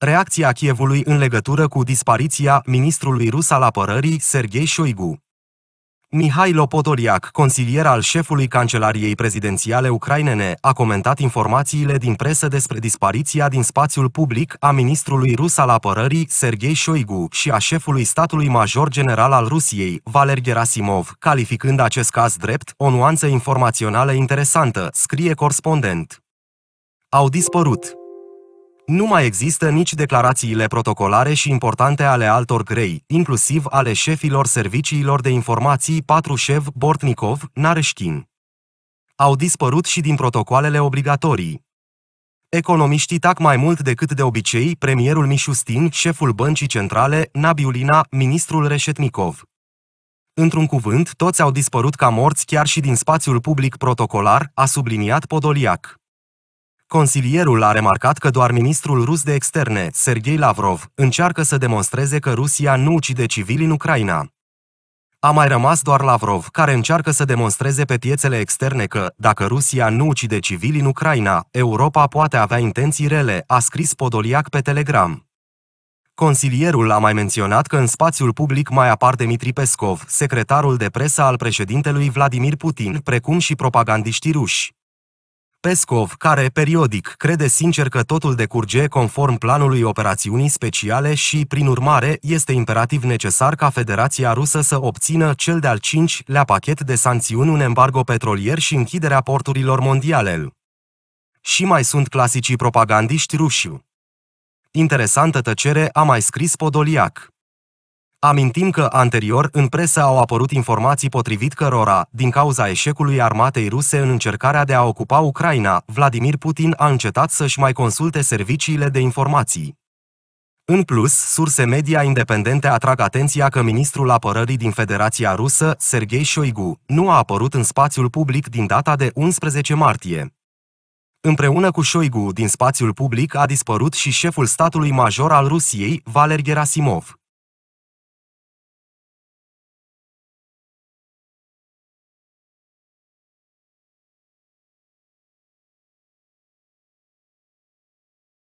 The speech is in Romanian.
Reacția Chievului în legătură cu dispariția ministrului rus al apărării Sergei Șoigu Mihai Lopodoriac, consilier al șefului Cancelariei Prezidențiale Ucrainene, a comentat informațiile din presă despre dispariția din spațiul public a ministrului rus al apărării Sergei Șoigu și a șefului statului major general al Rusiei, Valer Gerasimov, calificând acest caz drept o nuanță informațională interesantă, scrie corespondent. Au dispărut. Nu mai există nici declarațiile protocolare și importante ale altor grei, inclusiv ale șefilor serviciilor de informații Patrușev, Bortnikov, Nareșkin. Au dispărut și din protocoalele obligatorii. Economiștii tac mai mult decât de obicei premierul Mișustin, șeful băncii centrale, Nabiulina, ministrul Reșetnikov. Într-un cuvânt, toți au dispărut ca morți chiar și din spațiul public protocolar, a subliniat Podoliac. Consilierul a remarcat că doar ministrul rus de externe, Sergei Lavrov, încearcă să demonstreze că Rusia nu ucide civili în Ucraina. A mai rămas doar Lavrov, care încearcă să demonstreze pe piețele externe că, dacă Rusia nu ucide civili în Ucraina, Europa poate avea intenții rele, a scris Podoliac pe Telegram. Consilierul a mai menționat că în spațiul public mai apar Dmitri Pescov, secretarul de presă al președintelui Vladimir Putin, precum și propagandiștii ruși. Pescov, care periodic crede sincer că totul decurge conform planului operațiunii speciale și, prin urmare, este imperativ necesar ca Federația Rusă să obțină cel de-al cincilea pachet de sancțiuni, un embargo petrolier și închiderea porturilor mondiale. Și mai sunt clasicii propagandiști ruși. Interesantă tăcere a mai scris Podoliac. Amintim că, anterior, în presă au apărut informații potrivit cărora, din cauza eșecului armatei ruse în încercarea de a ocupa Ucraina, Vladimir Putin a încetat să-și mai consulte serviciile de informații. În plus, surse media independente atrag atenția că ministrul apărării din Federația Rusă, Sergei Shoigu, nu a apărut în spațiul public din data de 11 martie. Împreună cu Shoigu din spațiul public a dispărut și șeful statului major al Rusiei, Valer Gerasimov.